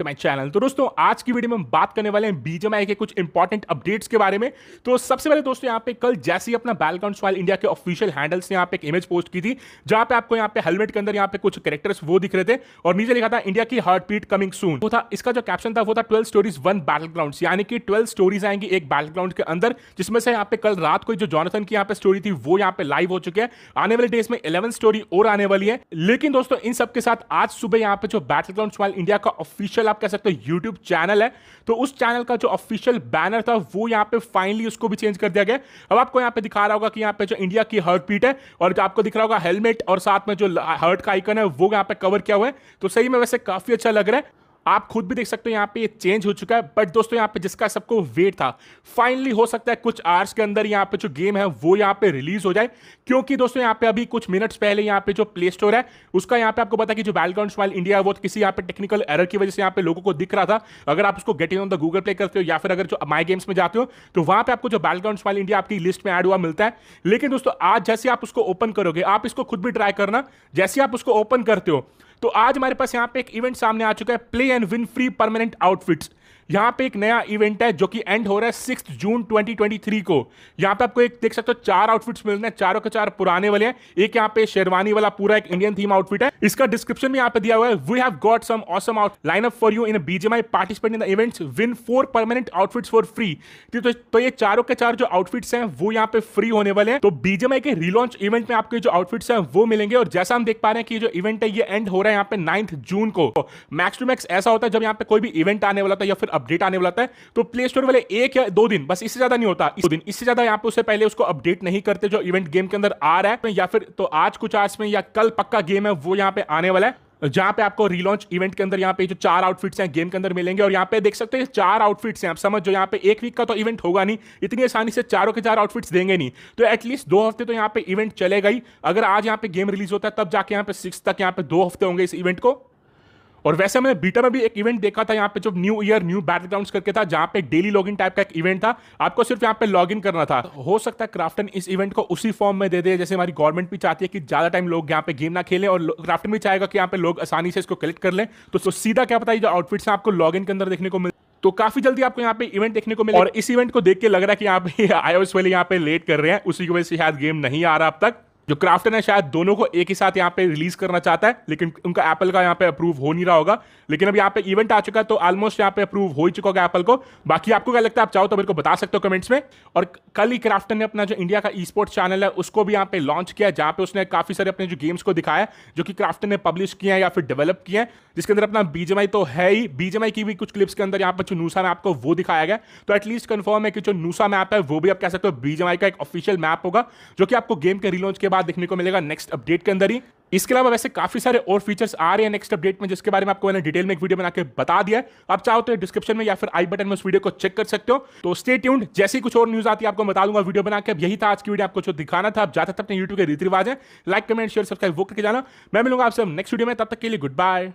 to my channel तो दोस्तों आज की वीडियो में हम बात करने वाले हैं बीजेमआई के कुछ इंपॉर्टेंट अपडेट्स के बारे में तो सबसे पहले दोस्तों यहाँ पे कल जैसे ही अपना बैलकाउंट सॉयल इंडिया के ऑफिशियल हैंडल्स ने यहाँ पे एक इमेज पोस्ट की थी जहाँ पे आपको यहाँ पे हेलमेट के अंदर यहाँ पे कुछ करेक्टर्स वो दिख रहे थे और नीचे लिखा था इंडिया की हार्ट बीट कमिंग सून वो था इसका जो कैप्शन था वो था twelve stories one battle ground यानी कि ट्वेल्व स्टोरीज आएंगी एक बैटल ग्राउंड के अंदर जिसमें से यहाँ पे कल रात को जो जॉनसन की यहाँ पे स्टोरी थी वो यहाँ पे लाइव हो चुके हैं आने वाले डेज में इलेवन स्टोरी और आने वाली है लेकिन दोस्तों इन सबके साथ आज सुबह यहाँ पे जो बैटल ग्राउंड इंडिया का ऑफिशियल आप कह सकते हो यूट्यूब चैनल है तो उस चैनल का जो ऑफिशियल बैनर था वो यहाँ पे फाइनली उसको भी चेंज कर दिया गया अब आपको यहाँ पे दिखा रहा होगा कि यहाँ पे जो इंडिया की पीट है और जो आपको दिख रहा होगा हेलमेट और साथ में जो हर्ट का आइकन है वो यहाँ पे कवर किया हुआ है तो सही में वैसे काफी अच्छा लग रहा है आप खुद भी देख सकते हो यहाँ पे ये चेंज हो चुका है बट दोस्तों यहाँ पे जिसका सबको वेट था फाइनली हो सकता है कुछ आवर्स के अंदर यहाँ पे जो गेम है वो यहाँ पे रिलीज हो जाए क्योंकि दोस्तों यहाँ पे अभी कुछ मिनट्स पहले यहाँ पे जो प्ले स्टोर है उसका यहाँ पे आपको पता कि जो बैलग्राउंड स्माइल इंडिया वो किसी यहाँ पे टेक्निकल एरर की वजह से यहाँ पे लोगों को दिख रहा था अगर आप उसको getting on the Google Play करते हो या फिर अगर जो माई गेम्स में जाते हो तो वहां पर आपको जो बैलग्राउंड स्माइल इंडिया आपकी लिस्ट में एड हुआ मिलता है लेकिन दोस्तों आज जैसे आप उसको ओपन करोगे आप इसको खुद भी ट्राई करना जैसे आप उसको ओपन करते हो तो आज हमारे पास यहाँ पे एक इवेंट सामने आ चुका है play and win free permanent outfits यहाँ पे एक नया इवेंट है जो कि एंड हो रहा है सिक्स जून 2023 को यहाँ पे आपको एक देख सकते हो चार आउटफिट्स मिल रहे हैं चारों के चार पुराने वाले हैं एक यहाँ पे शेरवानी वाला पूरा एक इंडियन थीम आउटफिट है इसका डिस्क्रिप्शन में यहां पे दिया हुआ है we have got some awesome out line up for you in BGMI participate in the events win four permanent outfits for free तो, तो ये चारों के चार जो आउटफिट्स हैं वो यहाँ पे फ्री होने वाले हैं तो बीजेमआई के रिलॉन्च इवेंट में आपके जो आउटफिट्स हैं वो मिलेंगे और जैसा हम देख पा रहे हैं कि जो इवेंट है ये एंड हो रहा है यहाँ पे नाइन्थ जून को मैक्स टू मैक्स ऐसा होता है जब यहाँ पे कोई भी इवेंट आने वाला था या फिर अपडेट आने वाला है तो प्ले स्टोर वाले एक या दो दिन बस इससे ज्यादा नहीं होता इस दिन इससे ज्यादा यहाँ पे उससे पहले उसको अपडेट नहीं करते जो इवेंट गेम के अंदर आ रहा है या फिर तो आज कुछ आज में या कल पक्का गेम है वो यहाँ पे आने वाला है जहां पे आपको रिलॉन्च इवेंट के अंदर यहाँ पे जो चार आउटफिट्स हैं गेम के अंदर मिलेंगे और यहाँ पे देख सकते हैं चार आउटफिट्स हैं आप समझ जो यहाँ पे एक वीक का तो इवेंट होगा नहीं इतनी आसानी से चारों के चार आउटफिट्स देंगे नहीं तो एटलीस्ट दो हफ्ते तो यहाँ पे इवेंट चलेगा ही अगर आज यहाँ पे गेम रिलीज होता है तब जाके यहाँ पे सिक्स तक यहाँ पे दो हफ्ते होंगे इस इवेंट को और वैसे मैंने बीटा में भी एक इवेंट देखा था यहाँ पे जो न्यू ईयर न्यू बैटल करके था जहाँ पे डेली लॉगिन टाइप का एक इवेंट था आपको सिर्फ यहाँ पे लॉग करना था हो सकता है क्राफ्टन इस इवेंट को उसी फॉर्म में दे दे जैसे हमारी गवर्नमेंट भी चाहती है कि ज्यादा टाइम लोग यहाँ पे गेम ना खेले और क्राफ्टन भी चाहेगा कि यहाँ पे लोग आसानी से इसको कलेक्ट कर लें तो, तो सीधा क्या पता है जो आउटफिट्स है आपको लॉग के अंदर देखने को मिल तो काफी जल्दी आपको यहाँ पे इवेंट देखने को मिले और इस इवेंट को देख के लग रहा है कि यहाँ पे आईओएस वाले यहाँ पे लेट कर रहे हैं उसी की वजह से शायद गेम नहीं आ रहा अब तक जो क्राफ्टन है शायद दोनों को एक ही साथ यहाँ पे रिलीज करना चाहता है लेकिन उनका एप्पल का यहाँ पे अप्रूव हो नहीं रहा होगा लेकिन अब यहाँ पे इवेंट आ चुका है तो ऑलमोस्ट यहाँ पे अप्रूव हो ही चुका होगा एप्पल को बाकी आपको क्या लगता है आप चाहो तो मेरे को बता सकते हो कमेंट्स में और कल ही क्राफ्टन ने अपना जो इंडिया का ई स्पोर्ट्स चैनल है उसको भी यहाँ पे लॉन्च किया जहाँ पे उसने काफी सारे अपने जो गेम्स को दिखाया जो कि क्राफ्टन ने पब्लिश किया या फिर डेवलप किया है जिसके अंदर अपना बीजेमआई तो है ही बीजेमआई की भी कुछ क्लिप्स के अंदर यहाँ पर जो नूसा मैप को वो दिखाया गया तो एटलीस्ट कन्फर्म है कि जो नूसा मैप है वो भी आप कह सकते हो बीजेमआई का एक ऑफिशियल मैप होगा जो कि आपको गेम के रिलॉन्च के बाद बाद देखने को मिलेगा नेक्स्ट अपडेट के अंदर ही इसके अलावा वैसे काफी सारे और फीचर्स आ रहे हैं नेक्स्ट अपडेट में जिसके बारे में आपको मैंने डिटेल में एक वीडियो बना के बता दिया आप चाहो तो डिस्क्रिप्शन में या फिर आई बटन में उस वीडियो को चेक कर सकते हो तो स्टे ट्यून्ड जैसे ही कुछ और न्यूज आती है आपको बता दूंगा वीडियो बनाकर यही था आज की वीडियो आपको जो दिखाना था आप जाते थे अपने यूट्यूब के रीति रिवाज है लाइक कमेंट शेयर सब्सक्राइब वो करके जाना मैं मिलूंगा आपसे नेक्स्ट वीडियो में तब तक के लिए गुड बाय